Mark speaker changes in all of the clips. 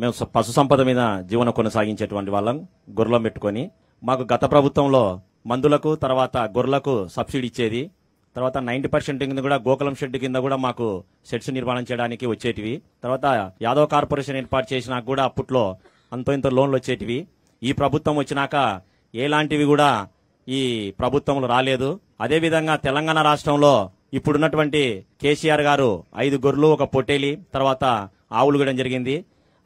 Speaker 1: మేము పశు సంపద మీద జీవనం కొనసాగించేటువంటి వాళ్ళం గొర్రెలం పెట్టుకొని మాకు గత ప్రభుత్వంలో మందులకు తర్వాత గొర్రెలకు సబ్సిడీ ఇచ్చేది తర్వాత నైంటీ పర్సెంట్ కింద కూడా గోకులం షెడ్ కింద కూడా మాకు షెడ్స్ నిర్మాణం చేయడానికి వచ్చేటివి తర్వాత యాదవ్ కార్పొరేషన్ ఏర్పాటు చేసినా కూడా అప్పట్లో అంతో ఇంత లోన్లు వచ్చేటివి ఈ ప్రభుత్వం వచ్చినాక ఎలాంటివి కూడా ఈ ప్రభుత్వంలో రాలేదు అదేవిధంగా తెలంగాణ రాష్ట్రంలో ఇప్పుడున్నటువంటి కేసీఆర్ గారు ఐదు గొర్రెలు ఒక పొట్టేలి తర్వాత ఆవులు కూడా జరిగింది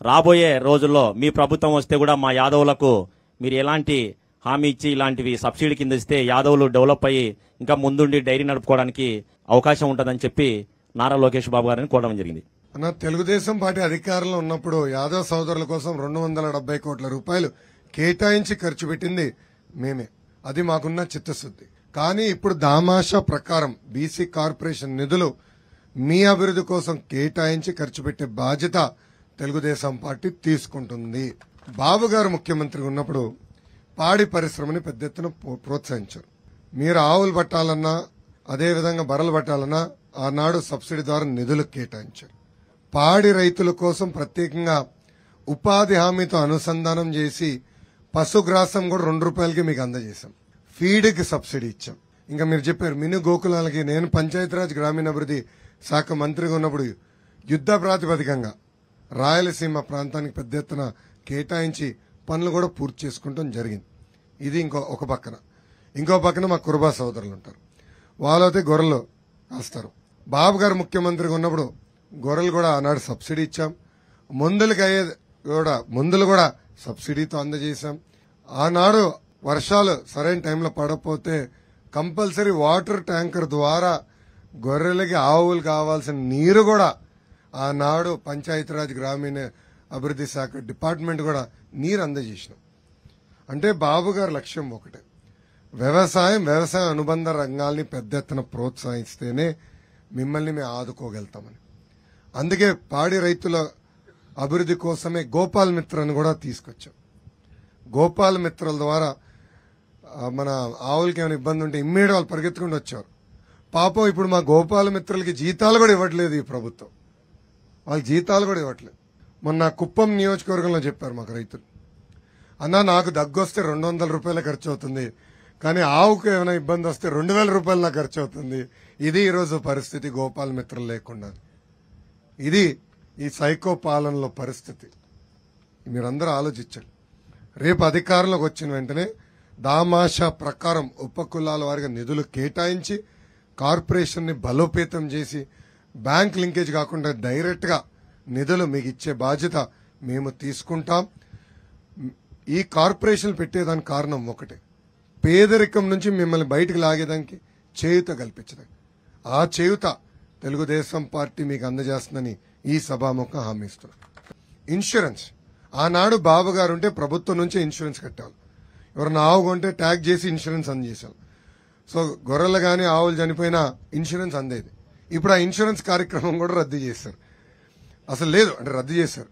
Speaker 1: రాబోయే రోజుల్లో మీ ప్రభుత్వం వస్తే కూడా మా యాదవులకు మీరు ఎలాంటి హామీ ఇచ్చి ఇలాంటివి సబ్సిడీ కింద ఇస్తే యాదవులు డెవలప్ అయ్యి ఇంకా ముందుండి డైరీ నడుపుకోవడానికి అవకాశం ఉంటుందని చెప్పి నారా లోకేష్ బాబు గారిని కోరడం జరిగింది
Speaker 2: అన్న తెలుగుదేశం పార్టీ అధికారంలో ఉన్నప్పుడు యాదవ్ సోదరుల కోసం రెండు వందల డెబ్బై కోట్ల రూపాయలు కేటాయించి ఖర్చు పెట్టింది మేమే అది మాకున్న చిత్తశుద్ది కానీ ఇప్పుడు దామాషా ప్రకారం బీసీ కార్పొరేషన్ నిధులు మీ అభివృద్ధి కోసం కేటాయించి ఖర్చు పెట్టే బాధ్యత తెలుగుదేశం పార్టీ తీసుకుంటుంది బాబు గారు ముఖ్యమంత్రి ఉన్నప్పుడు పాడి పరిశ్రమని పెద్ద ఎత్తున ప్రోత్సహించారు మీరు ఆవులు పట్టాలన్నా అదేవిధంగా బరలు పట్టాలన్నా ఆనాడు సబ్సిడీ ద్వారా నిధులు కేటాయించారు పాడి రైతుల కోసం ప్రత్యేకంగా ఉపాధి హామీతో అనుసంధానం చేసి పశుగ్రాసం కూడా రెండు రూపాయలకి మీకు అందజేశాం ఫీడ్కి సబ్సిడీ ఇచ్చాం ఇంకా మీరు చెప్పారు మిని గోకులాలకి నేను పంచాయతీరాజ్ గ్రామీణాభివృద్ధి శాఖ మంత్రిగా ఉన్నప్పుడు యుద్ధ ప్రాతిపదికంగా రాయలసీమ ప్రాంతానికి పెద్ద ఎత్తున కేటాయించి పనులు కూడా పూర్తి చేసుకుంటాం జరిగింది ఇది ఇంకో ఒక పక్కన ఇంకో పక్కన మా కురబా సోదరులు ఉంటారు వాళ్ళైతే గొర్రెలు కాస్తారు బాబు గారు ముఖ్యమంత్రిగా ఉన్నప్పుడు గొర్రెలు కూడా ఆనాడు సబ్సిడీ ఇచ్చాం మందులకు అయ్యే కూడా మందులు కూడా సబ్సిడీతో అందజేశాం ఆనాడు వర్షాలు సరైన టైంలో పడకపోతే కంపల్సరీ వాటర్ ట్యాంకర్ ద్వారా గొర్రెలకి ఆవులు కావాల్సిన నీరు కూడా ఆనాడు పంచాయతీరాజ్ గ్రామీణ అభివృద్ధి శాఖ డిపార్ట్మెంట్ కూడా నీరు అందజేసినాం అంటే బాబు గారు లక్ష్యం ఒకటే వ్యవసాయం వ్యవసాయ అనుబంధ రంగాల్ని పెద్ద ఎత్తున ప్రోత్సహిస్తేనే మిమ్మల్ని మేము ఆదుకోగలుగుతామని అందుకే పాడి రైతుల అభివృద్ధి కోసమే గోపాల్ మిత్రను కూడా తీసుకొచ్చాం గోపాల్ మిత్రుల ద్వారా మన ఆవులకి ఏమైనా ఇబ్బంది ఉంటే ఇమ్మీడియట్ వాళ్ళు పరిగెత్తుకుంటూ వచ్చారు పాపం ఇప్పుడు మా గోపాల మిత్రులకి జీతాలు కూడా ఇవ్వట్లేదు ఈ ప్రభుత్వం వాళ్ళకి జీతాలు కూడా ఇవ్వట్లేదు మొన్న కుప్పం నియోజకవర్గంలో చెప్పారు మాకు రైతులు అన్నా నాకు దగ్గొస్తే రెండు వందల రూపాయల ఖర్చు అవుతుంది కానీ ఆవుకు ఏమైనా ఇబ్బంది వస్తే రెండు వేల రూపాయల ఖర్చు అవుతుంది ఇది ఈరోజు పరిస్థితి గోపాల్ మిత్రులు లేకుండా ఇది ఈ సైకో పాలనలో పరిస్థితి మీరందరూ ఆలోచించండి రేపు అధికారంలోకి వచ్చిన వెంటనే దామాషా ప్రకారం ఉపకులాల వారికి నిధులు కేటాయించి కార్పొరేషన్ని బలోపేతం చేసి బ్యాంక్ లింకేజ్ కాకుండా డైరెక్ట్గా నిధులు మీకు ఇచ్చే బాధ్యత మేము తీసుకుంటాం ఈ కార్పొరేషన్ పెట్టేదానికి కారణం ఒకటే పేదరికం నుంచి మిమ్మల్ని బయటకు లాగేదానికి చేయుత కల్పించడం ఆ చేయుత తెలుగుదేశం పార్టీ మీకు అందజేస్తుందని ఈ సభాముఖం హామీ ఇస్తున్నాం ఇన్సూరెన్స్ ఆనాడు బాబు గారు ఉంటే ప్రభుత్వం నుంచే ఇన్సూరెన్స్ కట్టాలి ఎవరైనా ఆవు కొంటే ట్యాగ్ చేసి ఇన్సూరెన్స్ అందజేశారు సో గొర్రెలు కానీ ఆవులు చనిపోయినా ఇన్సూరెన్స్ అందేది ఇప్పుడు ఆ ఇన్సూరెన్స్ కార్యక్రమం కూడా రద్దు చేశారు అసలు లేదు అంటే రద్దు చేశారు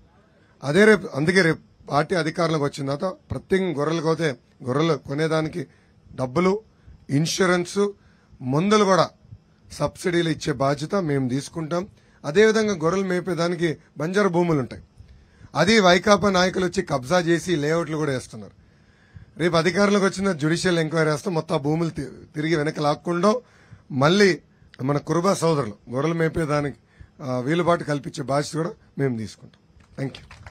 Speaker 2: అదే రేపు అందుకే రేపు పార్టీ అధికారంలోకి వచ్చిన తర్వాత ప్రత్యేకం గొర్రెలు పోతే గొర్రెలు కొనేదానికి డబ్బులు ఇన్సూరెన్సు మందులు కూడా సబ్సిడీలు ఇచ్చే బాధ్యత మేము తీసుకుంటాం అదేవిధంగా గొర్రెలు మేపేదానికి బంజారు భూములు ఉంటాయి అది వైకాపా నాయకులు వచ్చి కబ్జా చేసి లేఅవుట్లు కూడా వేస్తున్నారు రేపు అధికారంలోకి వచ్చిన జ్యుడిషియల్ ఎంక్వైరీ వేస్తాం మొత్తం భూములు తిరిగి వెనక లాక్కుండా మళ్ళీ మన కురుబా సోదరులు గొర్రెలు మేపేదానికి వీలుబాటు కల్పించే బాధ్యత కూడా మేము తీసుకుంటాం థ్యాంక్ యూ